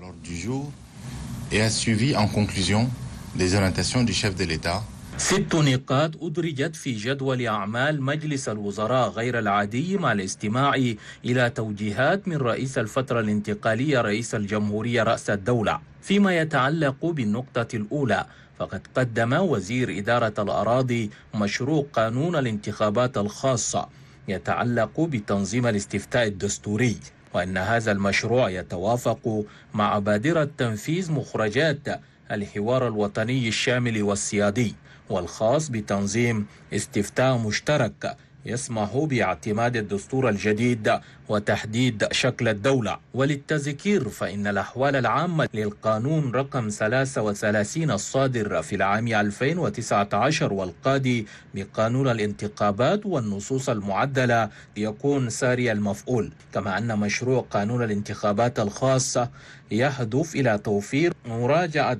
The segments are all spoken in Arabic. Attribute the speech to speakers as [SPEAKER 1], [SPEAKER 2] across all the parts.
[SPEAKER 1] l'ordre du jour et a suivi en conclusion des orientations du chef de l'État ست نقاط أدرجت في جدول أعمال مجلس الوزراء غير العادي مع الاستماع إلى توجيهات من رئيس الفترة الانتقالية رئيس الجمهورية رأس الدولة فيما يتعلق بالنقطة الأولى فقد قدم وزير إدارة الأراضي مشروع قانون الانتخابات الخاصة يتعلق بتنظيم الاستفتاء الدستوري وأن هذا المشروع يتوافق مع بادرة تنفيذ مخرجات الحوار الوطني الشامل والسيادي والخاص بتنظيم استفتاء مشترك يسمح باعتماد الدستور الجديد وتحديد شكل الدولة وللتذكير فإن الأحوال العامة للقانون رقم 33 الصادر في العام 2019 والقادي بقانون الانتخابات والنصوص المعدلة يكون ساري المفعول كما أن مشروع قانون الانتخابات الخاصة يهدف إلى توفير مراجعة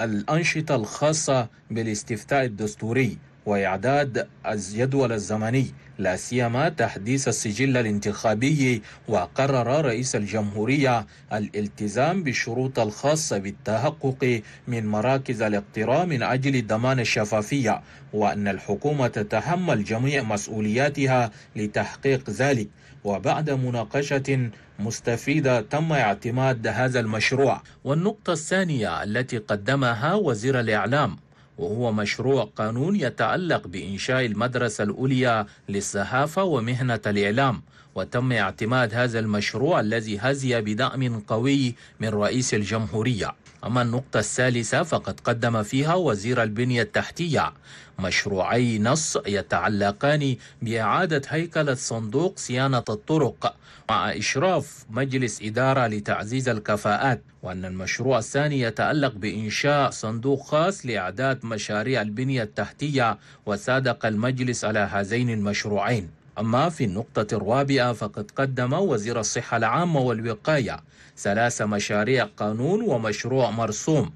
[SPEAKER 1] الأنشطة الخاصة بالاستفتاء الدستوري وإعداد الجدول الزمني لا سيما تحديث السجل الانتخابي وقرر رئيس الجمهورية الالتزام بالشروط الخاصة بالتحقق من مراكز الاقتراع من أجل ضمان الشفافية وأن الحكومة تتحمل جميع مسؤولياتها لتحقيق ذلك وبعد مناقشة مستفيدة تم اعتماد هذا المشروع والنقطة الثانية التي قدمها وزير الإعلام وهو مشروع قانون يتعلق بإنشاء المدرسة الأولى للصحافة ومهنة الإعلام وتم اعتماد هذا المشروع الذي هزي بدعم قوي من رئيس الجمهورية أما النقطة الثالثة فقد قدم فيها وزير البنية التحتية مشروعي نص يتعلقان بإعادة هيكلة صندوق صيانة الطرق مع إشراف مجلس إدارة لتعزيز الكفاءات وأن المشروع الثاني يتعلق بإنشاء صندوق خاص لإعداد مشاريع البنية التحتية وصادق المجلس على هذين المشروعين أما في النقطة الرابعة فقد قدم وزير الصحة العامة والوقاية ثلاث مشاريع قانون ومشروع مرسوم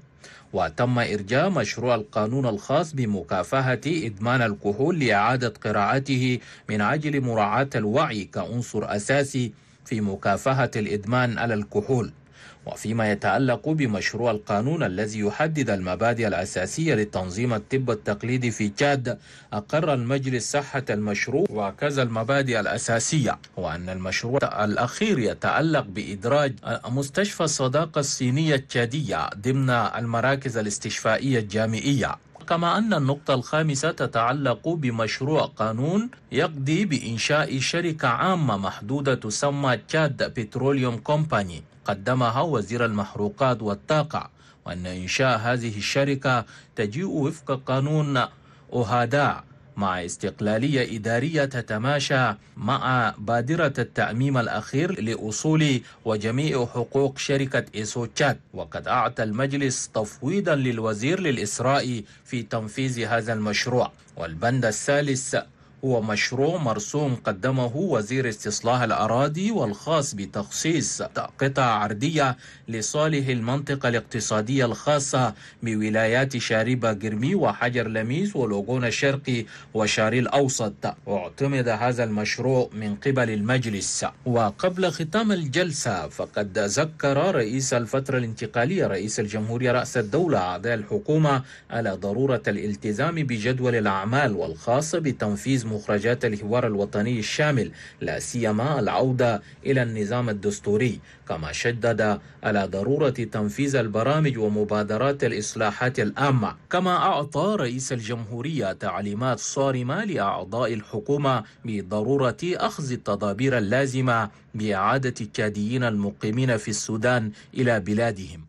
[SPEAKER 1] وتم إرجاء مشروع القانون الخاص بمكافحة إدمان الكحول لإعادة قراءته من أجل مراعاة الوعي كعنصر أساسي في مكافحة الإدمان على الكحول وفيما يتعلق بمشروع القانون الذي يحدد المبادئ الأساسية لتنظيم الطب التقليدي في تشاد أقر المجلس صحة المشروع وكذا المبادئ الأساسية وأن المشروع الأخير يتعلق بإدراج مستشفى الصداقة الصينية التشادية ضمن المراكز الاستشفائية الجامعية كما أن النقطة الخامسة تتعلق بمشروع قانون يقضي بإنشاء شركة عامة محدودة تسمى تشاد بتروليوم كومباني قدمها وزير المحروقات والطاقة وأن إنشاء هذه الشركة تجيء وفق قانون أوهادا مع استقلالية إدارية تتماشى مع بادرة التأميم الأخير لأصول وجميع حقوق شركة إيسوتشات وقد أعطى المجلس تفويضا للوزير للإسراء في تنفيذ هذا المشروع والبند الثالث هو مشروع مرسوم قدمه وزير استصلاح الأراضي والخاص بتخصيص قطع عرضية لصالح المنطقة الاقتصادية الخاصة بولايات شاربة جرمي وحجر لميس ولوغون الشرقي وشاري الأوسط واعتمد هذا المشروع من قبل المجلس وقبل ختام الجلسة فقد ذكر رئيس الفترة الانتقالية رئيس الجمهورية رأس الدولة أعضاء الحكومة على ضرورة الالتزام بجدول الأعمال والخاصة بتنفيذ مخرجات الحوار الوطني الشامل لا سيما العودة إلى النظام الدستوري كما شدد على ضرورة تنفيذ البرامج ومبادرات الإصلاحات العامة كما أعطى رئيس الجمهورية تعليمات صارمة لأعضاء الحكومة بضرورة أخذ التدابير اللازمة بإعادة الكاديين المقيمين في السودان إلى بلادهم